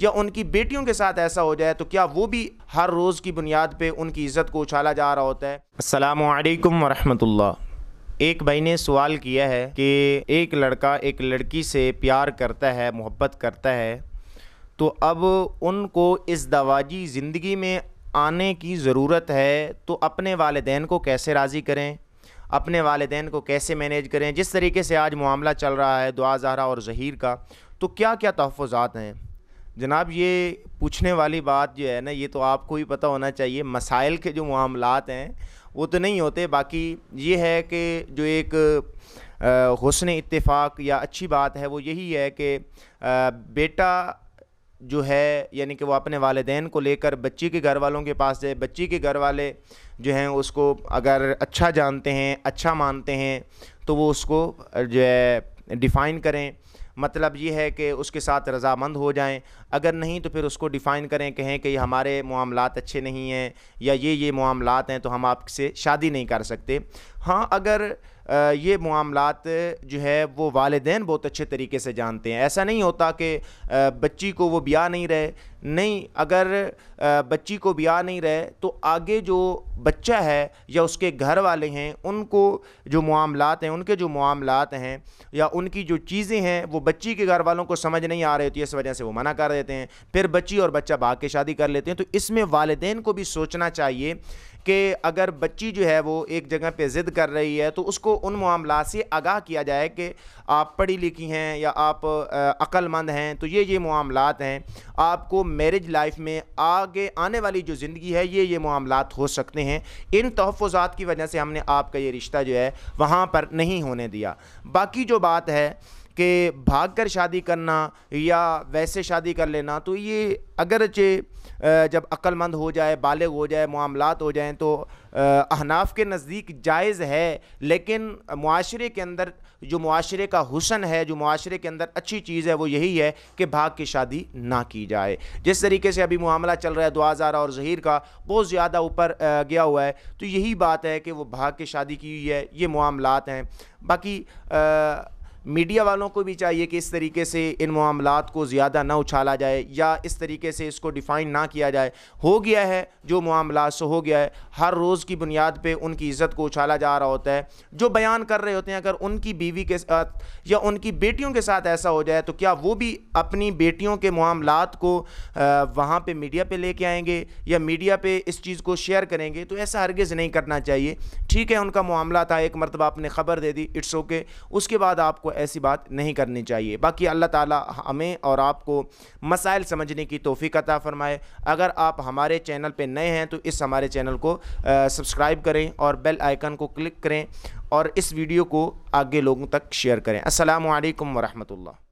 या उनकी बेटियों के साथ ऐसा हो जाए तो क्या वो भी हर रोज़ की बुनियाद पर उनकी इज़्ज़त को उछाला जा रहा होता है असलकम वरहमतुल्ला एक भाई ने सवाल किया है कि एक लड़का एक लड़की से प्यार करता है मोहब्बत करता है तो अब उनको इस दवाजी ज़िंदगी में आने की ज़रूरत है तो अपने वालदेन को कैसे राज़ी करें अपने वालदेन को कैसे मैनेज करें जिस तरीके से आज मामला चल रहा है दुआ जहरा और जहीर का तो क्या क्या तहफ़ात हैं जनाब ये पूछने वाली बात जो है ना ये तो आपको ही पता होना चाहिए मसाइल के जो मामलात हैं वो तो नहीं होते बाकी ये है कि जो एक हसन इत्तेफाक या अच्छी बात है वो यही है कि बेटा जो है यानी कि वो अपने वालदेन को लेकर बच्ची के घर वालों के पास जाए बच्ची के घर वाले जो हैं उसको अगर अच्छा जानते हैं अच्छा मानते हैं तो वो उसको जो है डिफ़ाइन करें मतलब ये है कि उसके साथ रजामंद हो जाएं अगर नहीं तो फिर उसको डिफ़ाइन करें कहें कि हमारे मामला अच्छे नहीं हैं या ये ये मामला हैं तो हम आपसे शादी नहीं कर सकते हाँ अगर ये मामला जो है वो वालदेन बहुत अच्छे तरीके से जानते हैं ऐसा नहीं होता कि बच्ची को वो ब्याह नहीं रहे नहीं अगर बच्ची को ब्याह नहीं रहे तो आगे जो बच्चा है या उसके घर वाले हैं उनको जो मामला हैं उनके जो मामला हैं या उनकी जो चीज़ें हैं वो बच्ची के घर वालों को समझ नहीं आ रही होती इस वजह से वो मना कर देते हैं फिर बच्ची और बच्चा भाग के शादी कर लेते हैं तो इसमें वालदेन को भी सोचना चाहिए कि अगर बच्ची जो है वो एक जगह पे ज़िद कर रही है तो उसको उन मामला से आगाह किया जाए कि आप पढ़ी लिखी हैं या आप अक्लमंद हैं तो ये ये मामला हैं आपको मैरिज लाइफ में आगे आने वाली जो ज़िंदगी है ये ये मामला हो सकते हैं इन तहफ़ात की वजह से हमने आपका ये रिश्ता जो है वहाँ पर नहीं होने दिया बाकी जो बात है कि भाग कर शादी करना या वैसे शादी कर लेना तो ये अगरचे जब अक्लमंद हो जाए बालग हो जाए मामलात हो जाएँ तो अहनाफ के नज़दीक जायज़ है लेकिन माशरे के अंदर जो माशरे का हुसन है जो माशरे के अंदर अच्छी चीज़ है वो यही है कि भाग की शादी ना की जाए जिस तरीके से अभी मामला चल रहा है दुआजारा और जहीर का बहुत ज़्यादा ऊपर गया हुआ है तो यही बात है कि वो भाग की शादी की हुई है ये मामलात हैं बाकी आ, मीडिया वालों को भी चाहिए कि इस तरीके से इन मामला को ज़्यादा ना उछाला जाए या इस तरीके से इसको डिफ़ाइन ना किया जाए हो गया है जो मामला सो हो गया है हर रोज़ की बुनियाद पर उनकी इज़्ज़त को उछाला जा रहा होता है जो बयान कर रहे होते हैं अगर उनकी बीवी के साथ या उनकी बेटियों के साथ ऐसा हो जाए तो क्या वो भी अपनी बेटियों के मामला को वहाँ पर मीडिया पर लेके आएंगे या मीडिया पर इस चीज़ को शेयर करेंगे तो ऐसा हरगज़ नहीं करना चाहिए ठीक है उनका मामला था एक मरतबा आपने ख़बर दे दी इट्स ओके उसके बाद आपको आपको ऐसी बात नहीं करनी चाहिए बाकी अल्लाह ताला हमें और आपको मसाइल समझने की तोफ़ी अता फ़रमाए अगर आप हमारे चैनल पर नए हैं तो इस हमारे चैनल को सब्सक्राइब करें और बेल आइकन को क्लिक करें और इस वीडियो को आगे लोगों तक शेयर करें असलकम वरहमल